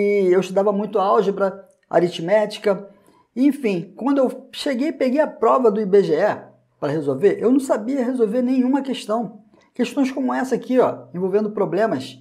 e eu estudava muito álgebra, aritmética, enfim, quando eu cheguei e peguei a prova do IBGE para resolver, eu não sabia resolver nenhuma questão. Questões como essa aqui, ó, envolvendo problemas.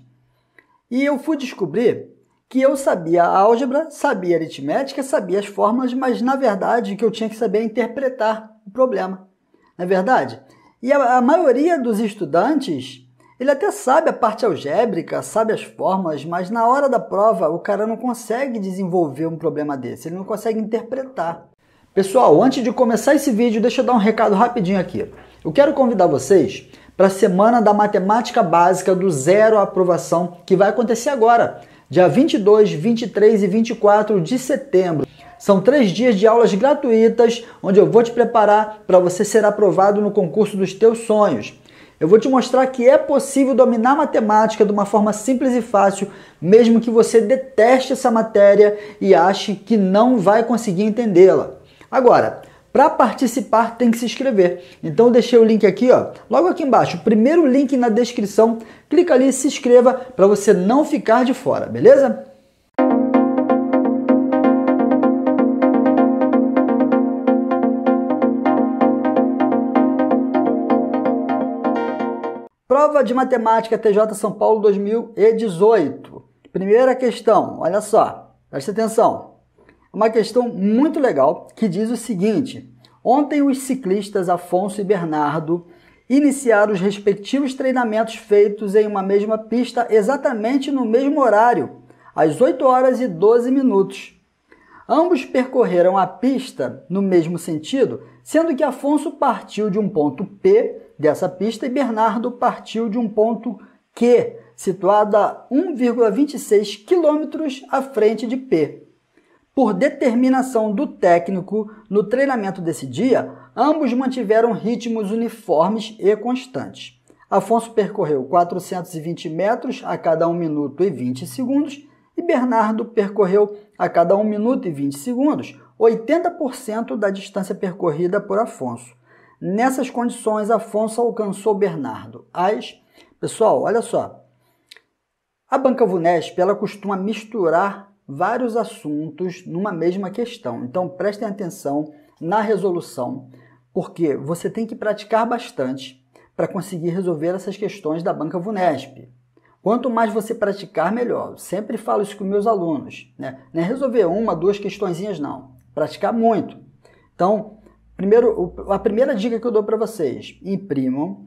E eu fui descobrir que eu sabia álgebra, sabia aritmética, sabia as fórmulas, mas na verdade o que eu tinha que saber é interpretar o problema. Não é verdade? E a, a maioria dos estudantes ele até sabe a parte algébrica, sabe as formas, mas na hora da prova o cara não consegue desenvolver um problema desse, ele não consegue interpretar. Pessoal, antes de começar esse vídeo, deixa eu dar um recado rapidinho aqui. Eu quero convidar vocês para a semana da matemática básica do zero à aprovação, que vai acontecer agora, dia 22, 23 e 24 de setembro. São três dias de aulas gratuitas, onde eu vou te preparar para você ser aprovado no concurso dos teus sonhos. Eu vou te mostrar que é possível dominar matemática de uma forma simples e fácil, mesmo que você deteste essa matéria e ache que não vai conseguir entendê-la. Agora, para participar tem que se inscrever. Então eu deixei o link aqui, ó, logo aqui embaixo, o primeiro link na descrição. Clica ali e se inscreva para você não ficar de fora, beleza? Prova de Matemática TJ São Paulo 2018. Primeira questão, olha só, presta atenção. Uma questão muito legal que diz o seguinte: Ontem os ciclistas Afonso e Bernardo iniciaram os respectivos treinamentos feitos em uma mesma pista exatamente no mesmo horário, às 8 horas e 12 minutos. Ambos percorreram a pista no mesmo sentido, sendo que Afonso partiu de um ponto P dessa pista e Bernardo partiu de um ponto Q, situado a 1,26 quilômetros à frente de P. Por determinação do técnico no treinamento desse dia, ambos mantiveram ritmos uniformes e constantes. Afonso percorreu 420 metros a cada 1 minuto e 20 segundos e Bernardo percorreu a cada 1 minuto e 20 segundos 80% da distância percorrida por Afonso. Nessas condições, Afonso alcançou Bernardo. As pessoal, olha só. A Banca Vunesp ela costuma misturar vários assuntos numa mesma questão. Então prestem atenção na resolução, porque você tem que praticar bastante para conseguir resolver essas questões da Banca Vunesp. Quanto mais você praticar, melhor. Eu sempre falo isso com meus alunos. Né? Não é resolver uma, duas questõezinhas, não. Praticar muito. Então, primeiro, a primeira dica que eu dou para vocês, imprimam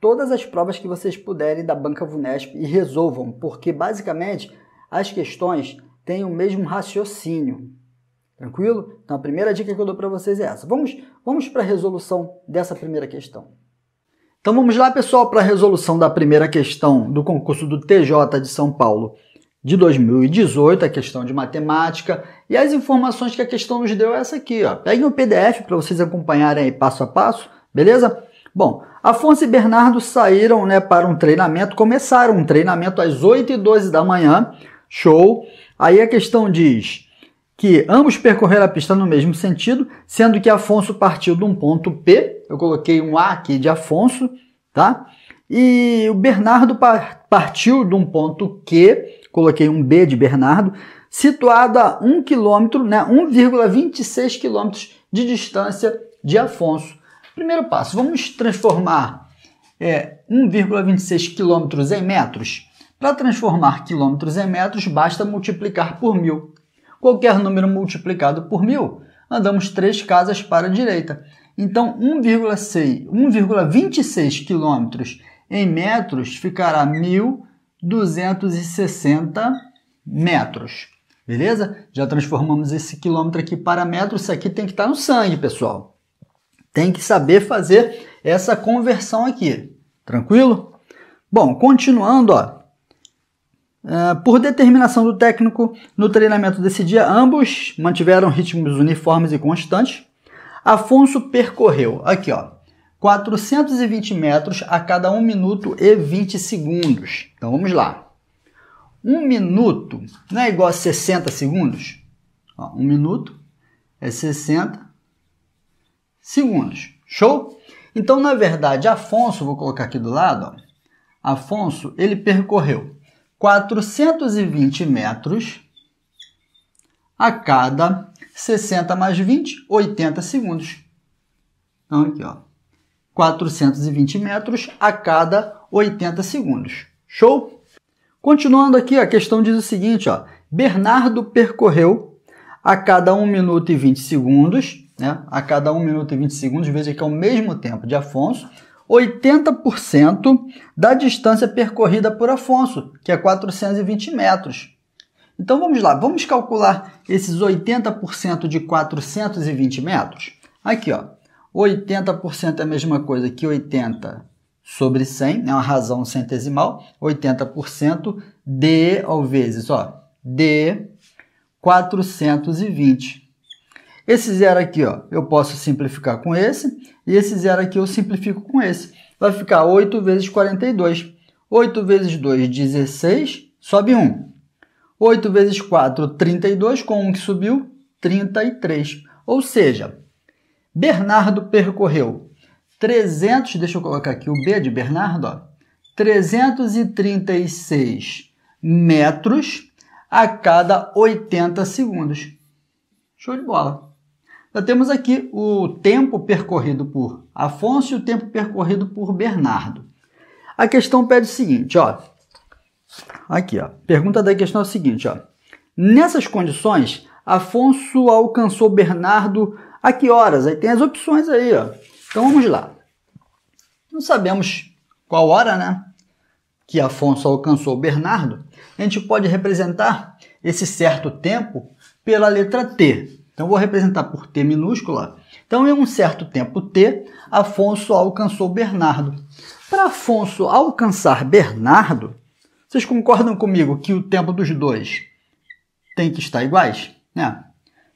todas as provas que vocês puderem da Banca Vunesp e resolvam, porque basicamente as questões têm o mesmo raciocínio. Tranquilo? Então a primeira dica que eu dou para vocês é essa. Vamos, vamos para a resolução dessa primeira questão. Então vamos lá, pessoal, para a resolução da primeira questão do concurso do TJ de São Paulo de 2018, a questão de matemática, e as informações que a questão nos deu é essa aqui, ó. Peguem o PDF para vocês acompanharem aí passo a passo, beleza? Bom, Afonso e Bernardo saíram, né, para um treinamento, começaram um treinamento às 8 e 12 da manhã, show. Aí a questão diz, que ambos percorreram a pista no mesmo sentido, sendo que Afonso partiu de um ponto P, eu coloquei um A aqui de Afonso, tá? E o Bernardo partiu de um ponto Q, coloquei um B de Bernardo, situado a 1 km, né, 1,26 km de distância de Afonso. Primeiro passo, vamos transformar é, 1,26 km em metros. Para transformar quilômetros em metros, basta multiplicar por mil qualquer número multiplicado por mil, andamos três casas para a direita. Então, 1,26 quilômetros em metros ficará 1.260 metros. Beleza? Já transformamos esse quilômetro aqui para metros. Isso aqui tem que estar no sangue, pessoal. Tem que saber fazer essa conversão aqui. Tranquilo? Bom, continuando, ó. É, por determinação do técnico, no treinamento desse dia, ambos mantiveram ritmos uniformes e constantes. Afonso percorreu, aqui ó, 420 metros a cada 1 minuto e 20 segundos. Então vamos lá. 1 minuto não é igual a 60 segundos? Ó, 1 minuto é 60 segundos. Show? Então, na verdade, Afonso, vou colocar aqui do lado, ó, Afonso, ele percorreu 420 metros a cada 60 mais 20, 80 segundos. Então, aqui, ó. 420 metros a cada 80 segundos. Show? Continuando aqui, a questão diz o seguinte, ó. Bernardo percorreu a cada 1 minuto e 20 segundos, né? A cada 1 minuto e 20 segundos, veja que é o mesmo tempo de Afonso, 80% da distância percorrida por Afonso, que é 420 metros. Então vamos lá, vamos calcular esses 80% de 420 metros. Aqui, ó, 80% é a mesma coisa que 80 sobre 100, é né, uma razão centesimal, 80% de ao vezes, ó, 420. Esse zero aqui, ó, eu posso simplificar com esse, e esse zero aqui eu simplifico com esse. Vai ficar 8 vezes 42. 8 vezes 2, 16, sobe 1. 8 vezes 4, 32, com 1 que subiu, 33. Ou seja, Bernardo percorreu 300, deixa eu colocar aqui o B de Bernardo, ó, 336 metros a cada 80 segundos. Show de bola! Então, temos aqui o tempo percorrido por Afonso e o tempo percorrido por Bernardo. A questão pede o seguinte, ó. Aqui, ó. Pergunta da questão é o seguinte, ó. Nessas condições, Afonso alcançou Bernardo a que horas? Aí tem as opções aí, ó. Então vamos lá. Não sabemos qual hora, né? Que Afonso alcançou Bernardo. A gente pode representar esse certo tempo pela letra T. Então, vou representar por T minúscula. Então, em um certo tempo T, Afonso alcançou Bernardo. Para Afonso alcançar Bernardo, vocês concordam comigo que o tempo dos dois tem que estar iguais? Né?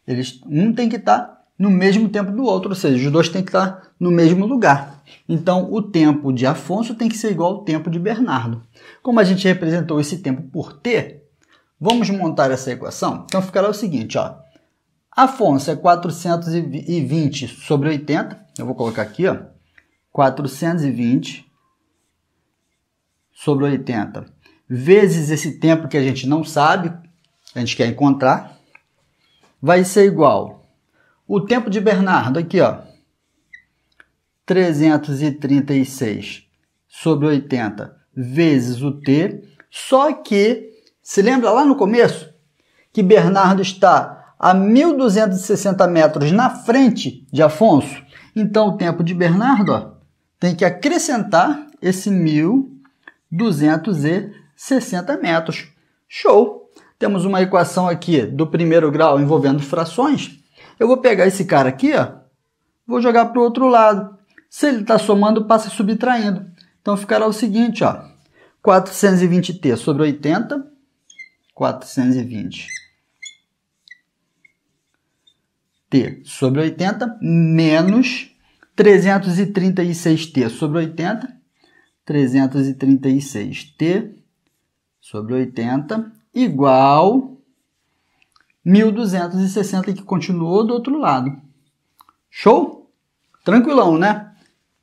Eles, um tem que estar no mesmo tempo do outro, ou seja, os dois têm que estar no mesmo lugar. Então, o tempo de Afonso tem que ser igual ao tempo de Bernardo. Como a gente representou esse tempo por T, vamos montar essa equação? Então, ficará o seguinte, ó. Afonso é 420 sobre 80. Eu vou colocar aqui, ó. 420 sobre 80. Vezes esse tempo que a gente não sabe, a gente quer encontrar, vai ser igual. O tempo de Bernardo aqui, ó. 336 sobre 80 vezes o t. Só que, se lembra lá no começo que Bernardo está a 1.260 metros na frente de Afonso. Então, o tempo de Bernardo ó, tem que acrescentar esse 1.260 metros. Show! Temos uma equação aqui do primeiro grau envolvendo frações. Eu vou pegar esse cara aqui, ó, vou jogar para o outro lado. Se ele está somando, passa subtraindo. Então, ficará o seguinte, ó, 420t sobre 80, 420 t sobre 80 menos 336t sobre 80, 336t sobre 80 igual 1260 que continuou do outro lado. Show? Tranquilão, né?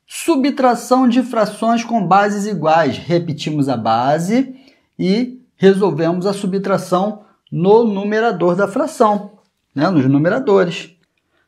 Subtração de frações com bases iguais. Repetimos a base e resolvemos a subtração no numerador da fração, né? nos numeradores.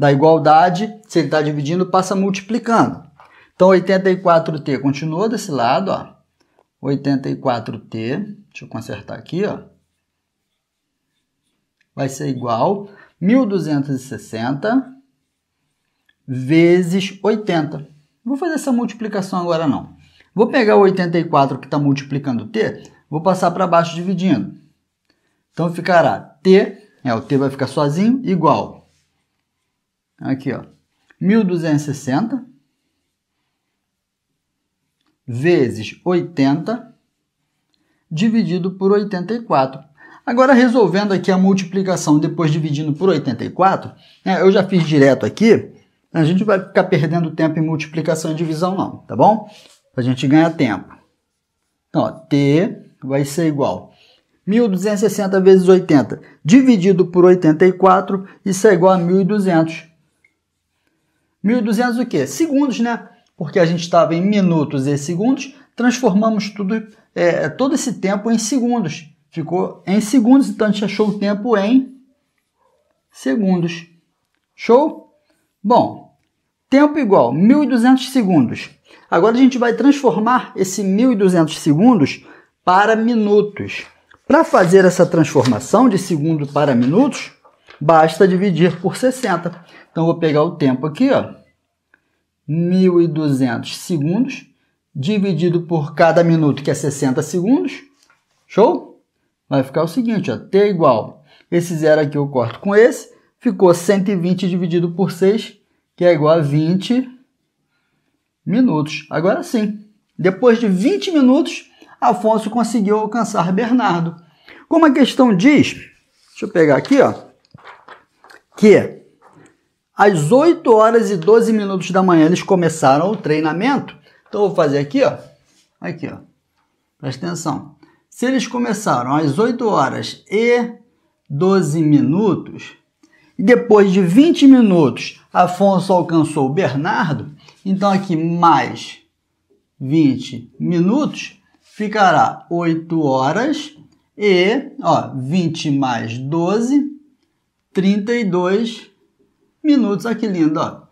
da igualdade, se ele está dividindo, passa multiplicando. Então, 84t continua desse lado, ó. 84t, deixa eu consertar aqui, ó. Vai ser igual 1260 vezes 80. Não vou fazer essa multiplicação agora, não. Vou pegar o 84 que está multiplicando t, vou passar para baixo dividindo. Então, ficará t, é, o t vai ficar sozinho, igual Aqui, ó. 1260 vezes 80 dividido por 84. Agora, resolvendo aqui a multiplicação depois dividindo por 84, né, eu já fiz direto aqui, a gente vai ficar perdendo tempo em multiplicação e divisão não, tá bom? Para a gente ganhar tempo. Então, ó, T vai ser igual 1260 vezes 80 dividido por 84, isso é igual a 1200 1200 o quê? Segundos, né? Porque a gente estava em minutos e segundos, transformamos tudo, é, todo esse tempo em segundos. Ficou em segundos, então a gente achou o tempo em segundos. Show? Bom, tempo igual 1200 segundos. Agora a gente vai transformar esse 1200 segundos para minutos. Para fazer essa transformação de segundo para minutos, basta dividir por 60. Então, vou pegar o tempo aqui, ó, 1.200 segundos, dividido por cada minuto, que é 60 segundos. Show? Vai ficar o seguinte, ó, T igual, esse zero aqui eu corto com esse, ficou 120 dividido por 6, que é igual a 20 minutos. Agora sim, depois de 20 minutos, Afonso conseguiu alcançar Bernardo. Como a questão diz, deixa eu pegar aqui, ó, que às 8 horas e 12 minutos da manhã eles começaram o treinamento. Então eu vou fazer aqui, ó. Aqui, ó. Presta atenção. Se eles começaram às 8 horas e 12 minutos, e depois de 20 minutos Afonso alcançou o Bernardo, então aqui mais 20 minutos ficará 8 horas e ó, 20 mais 12 32 minutos. Olha ah, que lindo, ó.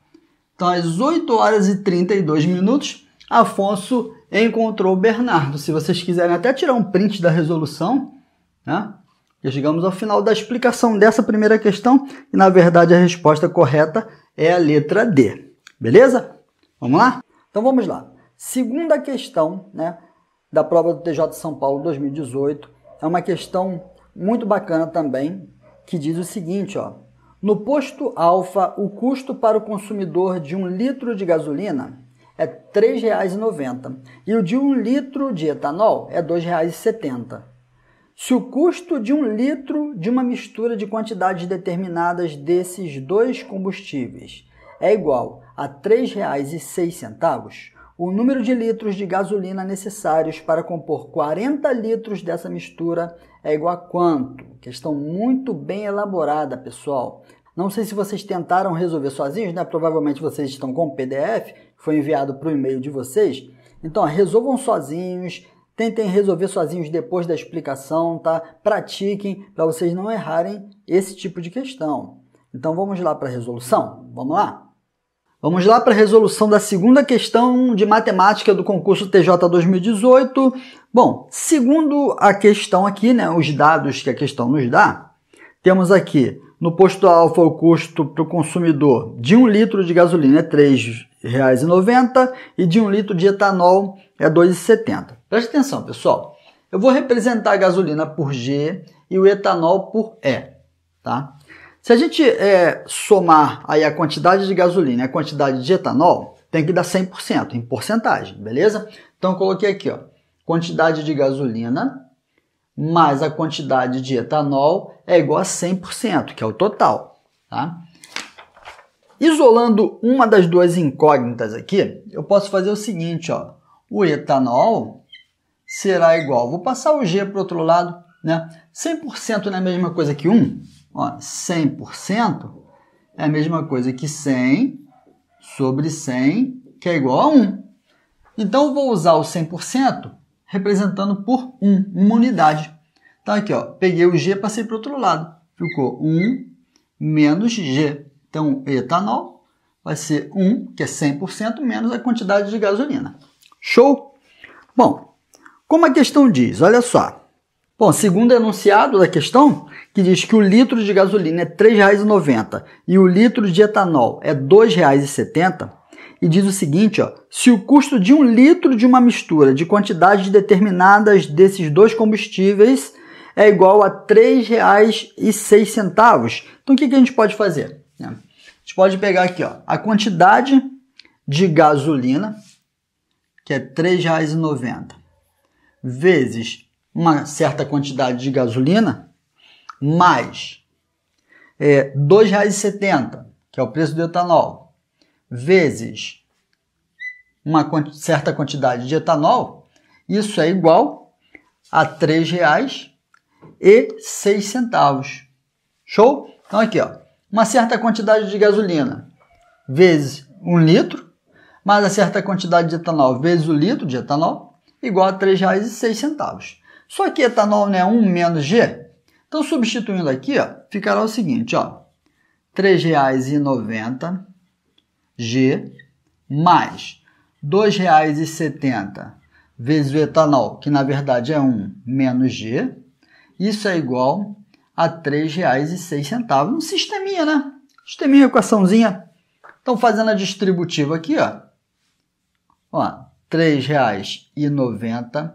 Então, às 8 horas e 32 minutos, Afonso encontrou Bernardo. Se vocês quiserem até tirar um print da resolução, né? Já chegamos ao final da explicação dessa primeira questão e, na verdade, a resposta correta é a letra D. Beleza? Vamos lá? Então, vamos lá. Segunda questão né, da prova do TJ São Paulo 2018 é uma questão muito bacana também, que diz o seguinte, ó: No posto Alfa, o custo para o consumidor de um litro de gasolina é R$ 3,90 e o de um litro de etanol é R$ 2,70. Se o custo de um litro de uma mistura de quantidades determinadas desses dois combustíveis é igual a R$ 3,06, o número de litros de gasolina necessários para compor 40 litros dessa mistura é igual a quanto? Questão muito bem elaborada, pessoal. Não sei se vocês tentaram resolver sozinhos, né? Provavelmente vocês estão com o PDF, foi enviado para o e-mail de vocês. Então, ó, resolvam sozinhos, tentem resolver sozinhos depois da explicação, tá? Pratiquem para vocês não errarem esse tipo de questão. Então, vamos lá para a resolução? Vamos lá? Vamos lá para a resolução da segunda questão de matemática do concurso TJ 2018. Bom, segundo a questão aqui, né, os dados que a questão nos dá, temos aqui no posto alfa o custo para o consumidor de um litro de gasolina é R$ 3,90 e de um litro de etanol é R$ 2,70. Preste atenção, pessoal. Eu vou representar a gasolina por G e o etanol por E, tá? Se a gente é, somar aí a quantidade de gasolina e a quantidade de etanol, tem que dar 100% em porcentagem, beleza? Então coloquei aqui, ó, quantidade de gasolina mais a quantidade de etanol é igual a 100%, que é o total, tá? Isolando uma das duas incógnitas aqui, eu posso fazer o seguinte, ó, o etanol será igual, vou passar o G para o outro lado, né? 100% não é a mesma coisa que 1? Ó, 100% é a mesma coisa que 100 sobre 100, que é igual a 1. Então, vou usar o 100% representando por 1, uma unidade. Então, aqui, ó, peguei o G, passei para o outro lado. Ficou 1 menos G. Então, etanol vai ser 1, que é 100%, menos a quantidade de gasolina. Show? Bom, como a questão diz, olha só. Bom, segundo é enunciado da questão, que diz que o litro de gasolina é R$ 3,90 e o litro de etanol é R$ 2,70, e diz o seguinte, ó, se o custo de um litro de uma mistura de quantidades determinadas desses dois combustíveis é igual a R$ 3,06. Então o que, a gente pode fazer? Né? A gente pode pegar aqui ó, a quantidade de gasolina, que é R$ 3,90, vezes uma certa quantidade de gasolina, mais é, R$ 2,70, que é o preço do etanol, vezes uma certa quantidade de etanol, isso é igual a R$ 3,06. Show? Então aqui, ó, uma certa quantidade de gasolina vezes um litro, mais a certa quantidade de etanol vezes o litro de etanol, igual a R$ 3,06. Só que etanol não é 1 menos G? Então, substituindo aqui, ó, ficará o seguinte, ó, R$ 3,90 G mais R$ 2,70 vezes o etanol, que na verdade é 1 menos G, isso é igual a R$ 3,06. Um sisteminha, né? Sisteminha, equaçãozinha. Então, fazendo a distributiva aqui, ó, ó R$ 3,90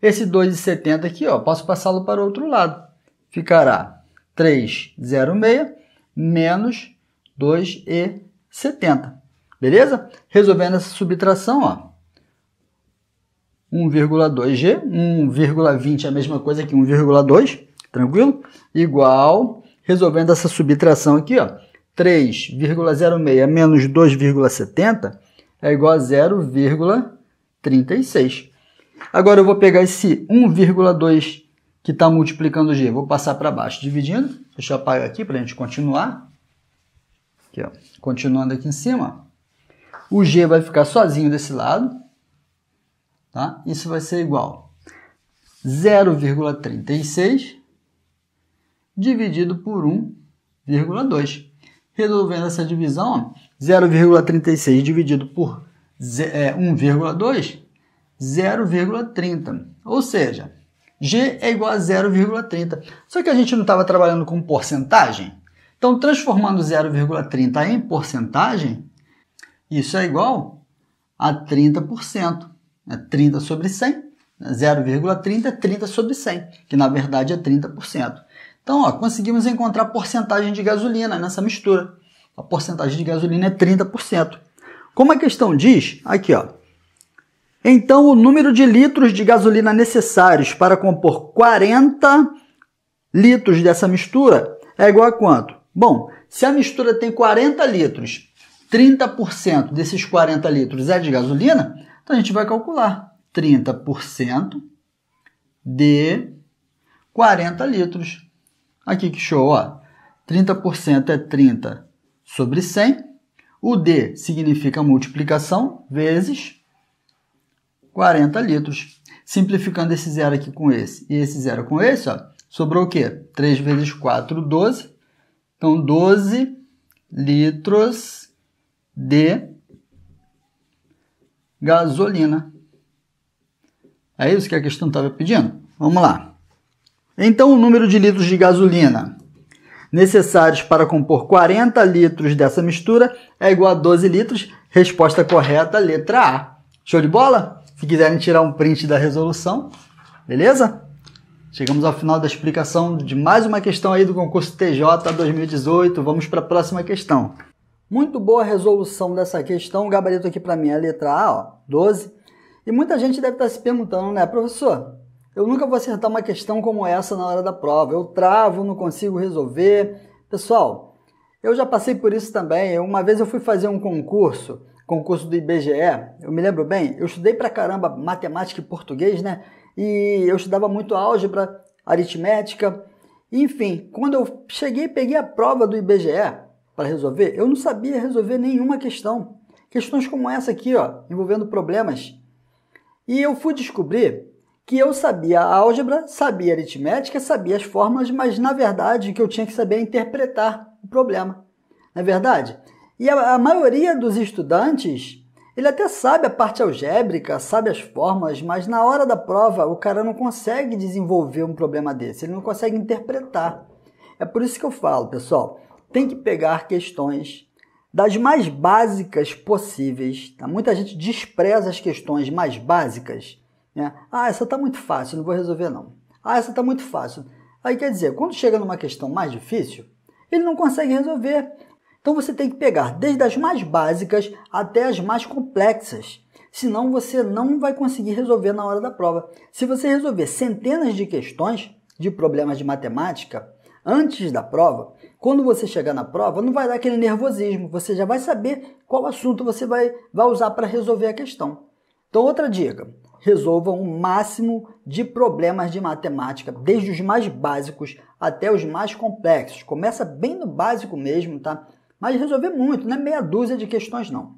Esse 2,70 aqui, ó, posso passá-lo para o outro lado. Ficará 3,06 menos 2,70. Beleza? Resolvendo essa subtração, ó. 1,2G, 1,20 é a mesma coisa que 1,2, tranquilo? Igual, resolvendo essa subtração aqui, ó, 3,06 menos 2,70 é igual a 0,36. Agora eu vou pegar esse 1,2 que está multiplicando G. Vou passar para baixo dividindo. Deixa eu apagar aqui para a gente continuar. Aqui, ó. Continuando aqui em cima. O G vai ficar sozinho desse lado. Tá? Isso vai ser igual 0,36 dividido por 1,2. Resolvendo essa divisão, 0,36 dividido por 1,2 0,30. Ou seja, G é igual a 0,30. Só que a gente não estava trabalhando com porcentagem? Então, transformando 0,30 em porcentagem, isso é igual a 30%. É né? 30 é sobre 100. 0,30 é 30 sobre 100, que na verdade é 30%. Então, ó, conseguimos encontrar a porcentagem de gasolina nessa mistura. A porcentagem de gasolina é 30%. Como a questão diz, aqui, ó, então, o número de litros de gasolina necessários para compor 40 litros dessa mistura é igual a quanto? Bom, se a mistura tem 40 litros, 30% desses 40 litros é de gasolina, então a gente vai calcular 30% de 40 litros. Aqui que show, ó. 30% é 30 sobre 100. O D significa multiplicação vezes 40 litros. Simplificando esse zero aqui com esse e esse zero com esse, ó, sobrou o quê? 3 vezes 4, 12. Então, 12 litros de gasolina. É isso que a questão estava pedindo? Vamos lá. Então, o número de litros de gasolina necessários para compor 40 litros dessa mistura é igual a 12 litros. Resposta correta, letra A. Show de bola? Se quiserem tirar um print da resolução, beleza? Chegamos ao final da explicação de mais uma questão aí do concurso TJ 2018. Vamos para a próxima questão. Muito boa resolução dessa questão. O gabarito aqui para mim é a letra A, ó, 12. E muita gente deve estar tá se perguntando, né, professor? Eu nunca vou acertar uma questão como essa na hora da prova. Eu travo, não consigo resolver. Pessoal, eu já passei por isso também. Uma vez eu fui fazer um concurso concurso do IBGE, eu me lembro bem, eu estudei pra caramba matemática e português, né? E eu estudava muito álgebra, aritmética, enfim, quando eu cheguei e peguei a prova do IBGE para resolver, eu não sabia resolver nenhuma questão. Questões como essa aqui, ó, envolvendo problemas. E eu fui descobrir que eu sabia álgebra, sabia aritmética, sabia as fórmulas, mas na verdade o que eu tinha que saber é interpretar o problema. Na é verdade? E a, a maioria dos estudantes, ele até sabe a parte algébrica, sabe as fórmulas, mas na hora da prova o cara não consegue desenvolver um problema desse, ele não consegue interpretar. É por isso que eu falo, pessoal, tem que pegar questões das mais básicas possíveis. Tá? Muita gente despreza as questões mais básicas. Né? Ah, essa está muito fácil, não vou resolver não. Ah, essa está muito fácil. Aí quer dizer, quando chega numa questão mais difícil, ele não consegue resolver. Então você tem que pegar desde as mais básicas até as mais complexas. Senão você não vai conseguir resolver na hora da prova. Se você resolver centenas de questões de problemas de matemática antes da prova, quando você chegar na prova, não vai dar aquele nervosismo. Você já vai saber qual assunto você vai, vai usar para resolver a questão. Então, outra dica: resolva o um máximo de problemas de matemática, desde os mais básicos até os mais complexos. Começa bem no básico mesmo, tá? Mas resolver muito, não é meia dúzia de questões, não.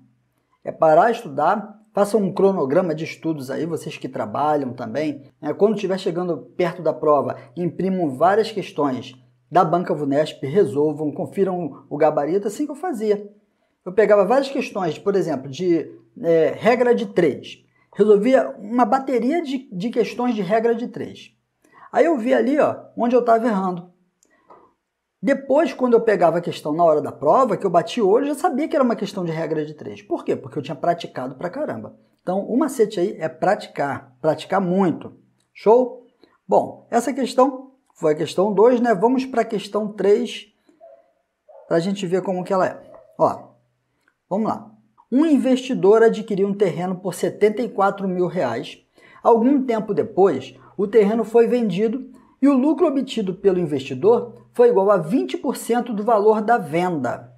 É parar, estudar, faça um cronograma de estudos aí, vocês que trabalham também. Né? Quando estiver chegando perto da prova, imprimam várias questões da banca Vunesp, resolvam, confiram o gabarito, assim que eu fazia. Eu pegava várias questões, por exemplo, de é, regra de três. Resolvia uma bateria de, de questões de regra de três. Aí eu vi ali ó, onde eu estava errando. Depois, quando eu pegava a questão na hora da prova, que eu bati o olho, eu já sabia que era uma questão de regra de três. Por quê? Porque eu tinha praticado pra caramba. Então, o macete aí é praticar, praticar muito. Show? Bom, essa questão foi a questão 2, né? Vamos para a questão 3, para a gente ver como que ela é. Ó, vamos lá. Um investidor adquiriu um terreno por 74 mil reais. Algum tempo depois, o terreno foi vendido e o lucro obtido pelo investidor foi igual a 20% do valor da venda.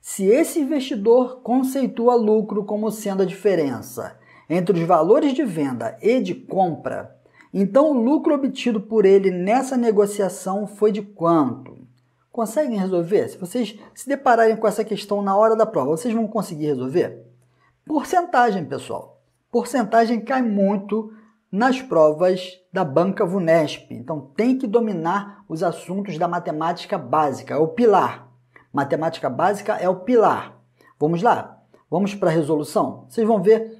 Se esse investidor conceitua lucro como sendo a diferença entre os valores de venda e de compra, então o lucro obtido por ele nessa negociação foi de quanto? Conseguem resolver? Se vocês se depararem com essa questão na hora da prova, vocês vão conseguir resolver? Porcentagem, pessoal. Porcentagem cai muito nas provas da banca VUNESP. Então tem que dominar os assuntos da matemática básica, é o pilar. Matemática básica é o pilar. Vamos lá? Vamos para a resolução? Vocês vão ver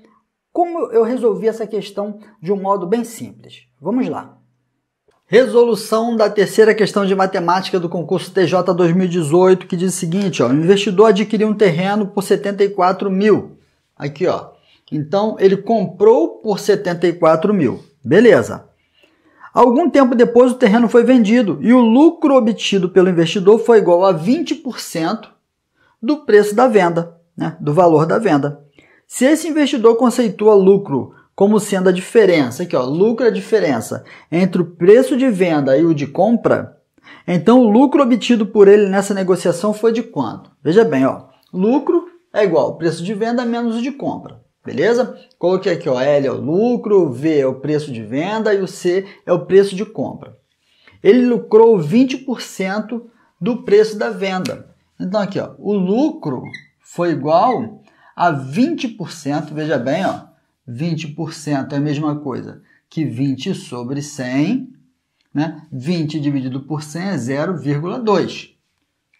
como eu resolvi essa questão de um modo bem simples. Vamos lá. Resolução da terceira questão de matemática do concurso TJ 2018, que diz o seguinte: ó, o investidor adquiriu um terreno por 74 mil. Aqui, ó. Então ele comprou por 74 mil. Beleza. Algum tempo depois o terreno foi vendido e o lucro obtido pelo investidor foi igual a 20% do preço da venda, né, do valor da venda. Se esse investidor conceitua lucro como sendo a diferença, aqui ó, lucro é a diferença entre o preço de venda e o de compra, então o lucro obtido por ele nessa negociação foi de quanto? Veja bem, ó, lucro é igual ao preço de venda menos o de compra. Beleza? Coloquei aqui, ó, L é o lucro, o V é o preço de venda e o C é o preço de compra. Ele lucrou 20% do preço da venda. Então aqui, ó, o lucro foi igual a 20%, veja bem, ó, 20% é a mesma coisa que 20 sobre 100, né? 20 dividido por 100 é 0,2.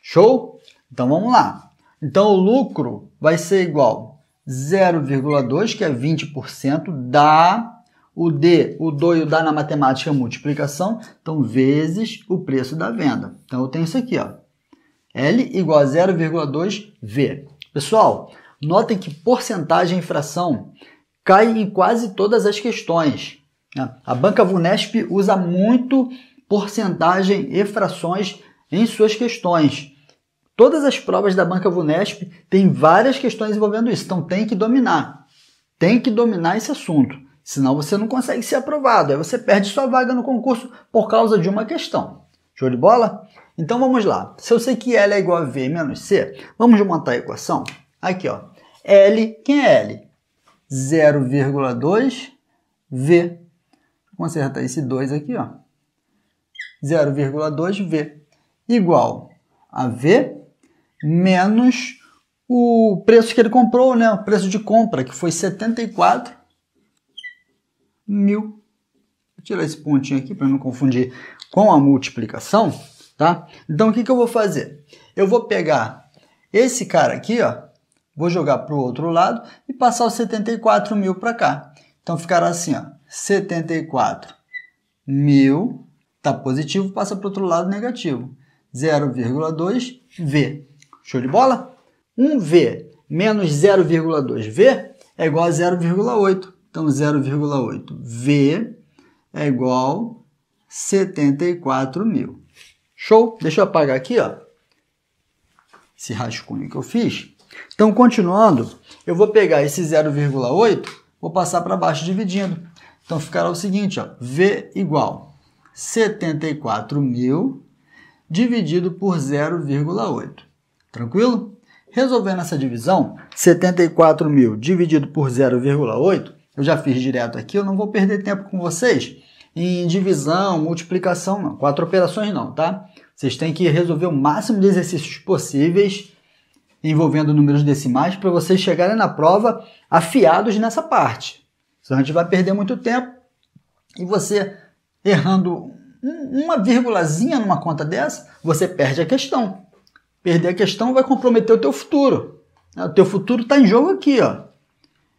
Show? Então vamos lá. Então o lucro vai ser igual 0,2, que é 20%, dá o D, o do e o na matemática multiplicação, então vezes o preço da venda. Então eu tenho isso aqui, ó. L igual a 0,2 V. Pessoal, notem que porcentagem e fração cai em quase todas as questões. Né? A banca Vunesp usa muito porcentagem e frações em suas questões. Todas as provas da Banca Vunesp têm várias questões envolvendo isso, então tem que dominar. Tem que dominar esse assunto, senão você não consegue ser aprovado, aí você perde sua vaga no concurso por causa de uma questão. Show de bola? Então vamos lá. Se eu sei que L é igual a V menos C, vamos montar a equação? Aqui, ó. L, quem é L? 0,2 V. Vou consertar esse 2 aqui, ó. 0,2 V igual a V menos o preço que ele comprou, né? O preço de compra, que foi 74 mil. Vou tirar esse pontinho aqui para não confundir com a multiplicação, tá? Então o que, que eu vou fazer? Eu vou pegar esse cara aqui, ó, vou jogar para o outro lado e passar os 74 mil para cá. Então ficará assim, ó, 74 mil, tá positivo, passa para o outro lado negativo. 0,2 V. Show de bola? 1V menos 0,2V é igual a 0,8. Então, 0,8V é igual a 74 mil. Show? Deixa eu apagar aqui, ó. Esse rascunho que eu fiz. Então, continuando, eu vou pegar esse 0,8, vou passar para baixo dividindo. Então, ficará o seguinte, ó. V igual a 74 mil dividido por 0,8. Tranquilo? Resolvendo essa divisão, 74.000 mil dividido por 0,8, eu já fiz direto aqui, eu não vou perder tempo com vocês em divisão, multiplicação, não. Quatro operações não, tá? Vocês têm que resolver o máximo de exercícios possíveis envolvendo números decimais para vocês chegarem na prova afiados nessa parte. Senão a gente vai perder muito tempo e você errando uma vírgulazinha numa conta dessa, você perde a questão. Perder a questão vai comprometer o teu futuro. O teu futuro está em jogo aqui, ó.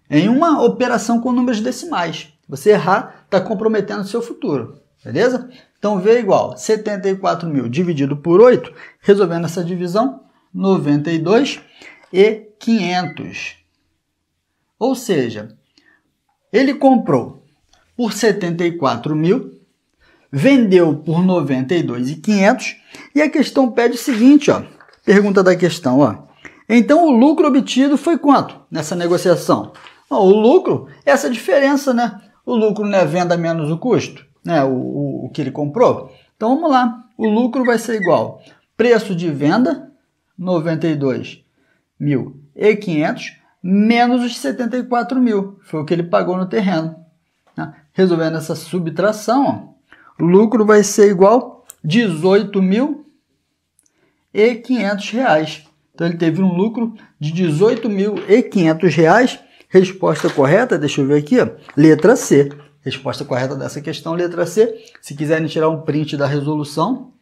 Em uma operação com números decimais. Você errar, está comprometendo o seu futuro. Beleza? Então, V é igual 74 mil dividido por 8, resolvendo essa divisão, 92 e 500. Ou seja, ele comprou por 74 mil, vendeu por 92 e 500 e a questão pede o seguinte, ó, Pergunta da questão, ó. Então o lucro obtido foi quanto nessa negociação? Ó, o lucro, essa é diferença, né? O lucro não é venda menos o custo, né? O, o, o que ele comprou. Então vamos lá. O lucro vai ser igual preço de venda 92.500 menos os 74 mil, foi o que ele pagou no terreno. Né? Resolvendo essa subtração, ó, lucro vai ser igual 18 mil e 500 reais. Então ele teve um lucro de 18.500 reais. Resposta correta, deixa eu ver aqui, ó, letra C. Resposta correta dessa questão, letra C. Se quiserem tirar um print da resolução,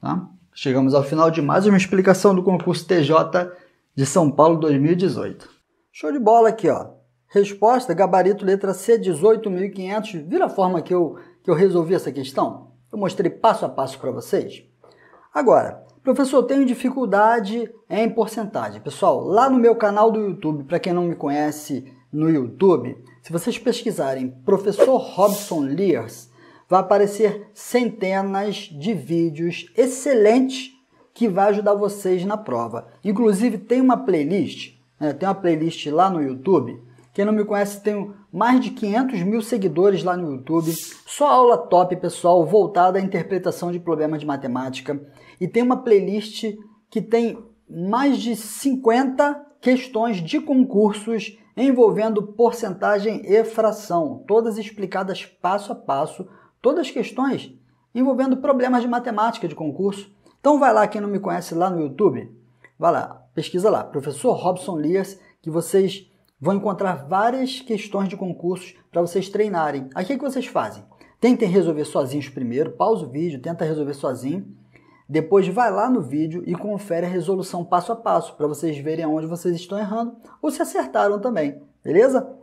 tá? Chegamos ao final de mais uma explicação do concurso TJ de São Paulo 2018. Show de bola aqui, ó. Resposta, gabarito letra C, 18.500. Vira a forma que eu, que eu resolvi essa questão? Eu mostrei passo a passo para vocês. Agora, Professor, tenho dificuldade em porcentagem. Pessoal, lá no meu canal do YouTube, para quem não me conhece no YouTube, se vocês pesquisarem Professor Robson Lears, vai aparecer centenas de vídeos excelentes que vai ajudar vocês na prova. Inclusive tem uma playlist, né? tem uma playlist lá no YouTube. Quem não me conhece, tenho mais de 500 mil seguidores lá no YouTube. Só aula top, pessoal, voltada à interpretação de problemas de matemática e tem uma playlist que tem mais de 50 questões de concursos envolvendo porcentagem e fração, todas explicadas passo a passo, todas questões envolvendo problemas de matemática de concurso. Então vai lá quem não me conhece lá no YouTube, vai lá, pesquisa lá, professor Robson Lias, que vocês vão encontrar várias questões de concursos para vocês treinarem. Aí o que, que vocês fazem? Tentem resolver sozinhos primeiro, pausa o vídeo, tenta resolver sozinho. Depois vai lá no vídeo e confere a resolução passo a passo para vocês verem aonde vocês estão errando ou se acertaram também, beleza?